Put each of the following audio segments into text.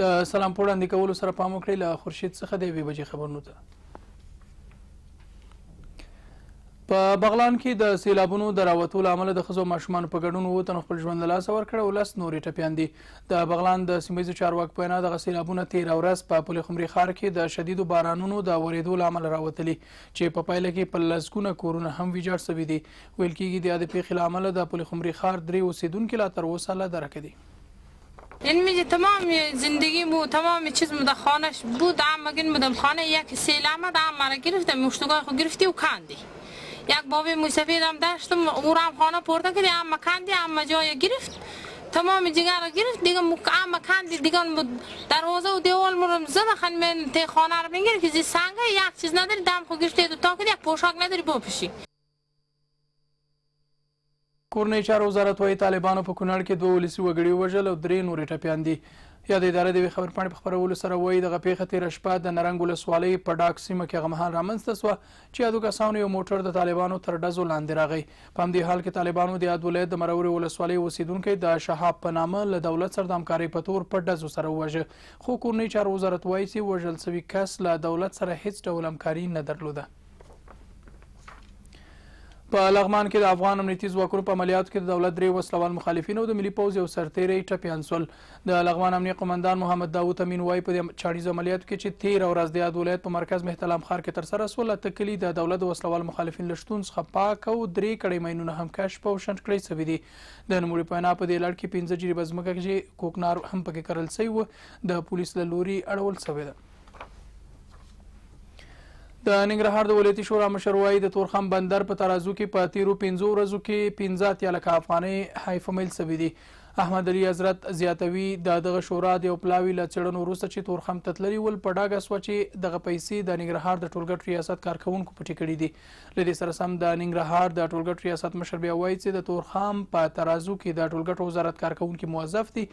د سلام په وړاندې کولو سره پام وکړئ له خورشید څخه د یوې بجې خبرونو ته په بغلان کې د سیلابونو د راوتو له امله د ښځو ماشومانو په ګډون اووه تنو خپل ژوند له لاسه ورکړی او لس نورې ټپیان دي د بغلان د سیمه چارواک په وینا دغه سیلابونه تېره ورځ په پل خمري ښار کې د شدیدو بارانونو د ورېدو له امله راوتلي چې په پایله کې په لسګونه کورونه هم ویجاړ سوي دي ویل کېږي د یادې پیښې له امله د پل خمري ښار درې اوسېدونکي لا تر اوسه له درکه دي این یعنی میگه تمام زندگی مو تمام چیز مو در خانش بود اما گین بودم خانه یک سیل آمد اما را گرفتم مشتگاه خود گرفتی و کندی یک بابی مسافر هم داشتم او را هم خانه پرده کردی اما کندی اما جای گرفت تمام جگر را گرفت دیگه اما کندی دیگه دروازه و دیوال مرم زده خان من تی خانه را بینگیر که زی سنگه یک چیز نداری دم خو گرفتی دو تا که یک پوشاک نداری بپوشی کورنۍ چارو وزارت وایي طالبانو په کونړ کې دوه ولسي وګړي وژل او درې نورې ټپیان دي یا د ادارې د یوې خبرپاڼې په خپرولو سره وایي دغه پیښه تېره شپه د نرنګ ولسوالۍ په ډاک سیمه کې هغه مهال رامنځته سوه چې یادو کسانو یو موټر د طالبانو تر ډزو لاندې راغی په همدې حال کې طالبانو د یاد ولایت د مرورې ولسوالۍ اوسیدونکی د شهاب په نامه له دولت سره د همکارۍ په تور په ډزو سره ووژه خو کورنۍ چارو وزارت وایي چې وژل سوي کس له دولت سره هیڅ ډول همکاري نه درلوده په لغمان کې د افغان امنیتي ځواکونو په عملیاتو کې د دولت درې وسلوال مخالفین او د ملي پوځ یو سرتیری ټپیان شول د لغمان امنیه قمندان محمد داوود امین وای په چاړیز عملیاتو کې چې 13 ورځ د یاد ولایت په مرکز محتلام خار کې تر سره سول تکلی د دولت وسلوال مخالفین لشتون څخه پاک او درې کړي مینونه هم کش په شنډ کړی سوي دي د نموړي په په دې لړ کې 15 جری بزمکه کې کوکنار هم پکې کرل سوی و د پولیس له لوري اړول سوی ده د ننګرهار د ولایتي شورا مشر وایي د تورخم بندر په ترازو کې په تیرو پنځو ورځو کې پنځه اتیا لکه افغانۍ هایفمیل سوي دي احمد علي حضرت زیاتوي د دغه شورا د یو پلاوي له څېړنو وروسته چې تورخم ته تللي ول په ډاګه سوه چې دغه پیسې د ننګرهار د ټولګټ ریاست کارکوونکو پټې کړي دي له دې سره سم د ننګرهار د ټولګټ ریاست مشر بیا وایي چې د تورخم په ترازو کې د ټولګټ وزارت کارکوونکي موظف دي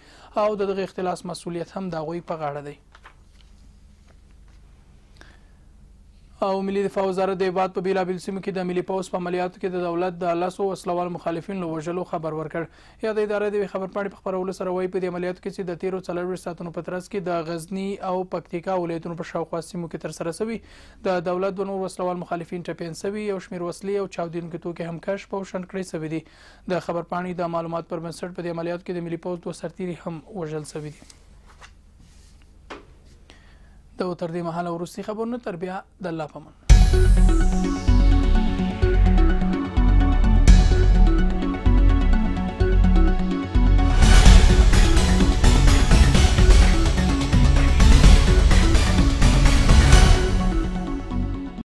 او د دغه اختلاس مسؤلیت هم د هغوی په غاړه دی او ملي دفاع وزارت د هیواد په بېلابېلو سیمو کې د ملي پوځ په عملیاتو کې د دولت د لسو وسلوال مخالفین له وژلو خبر ورکړ یا د ادارې د خبر پاڼې په خپرولو سره وایي په دې عملیاتو کې چې د تیرو څلرویشت ساعتونو په ترڅ کې د غزني او پکتیکا ولایتونو په شاوخوا سیمو کې ترسره شوي د دولت دوه نور وسلوال مخالفین ټپیان شوي یو شمېر وسلې او چاودونکي توکي هم کشف او شنډ کړی شوي دي د خبر پاڼې د معلوماتو پر بنسټ په دې عملیاتو کې د ملي پوځ دوه سرتیري هم وژل شوي دي د تر دې مهاله ورستي خبرونه تر بیا د الله پمن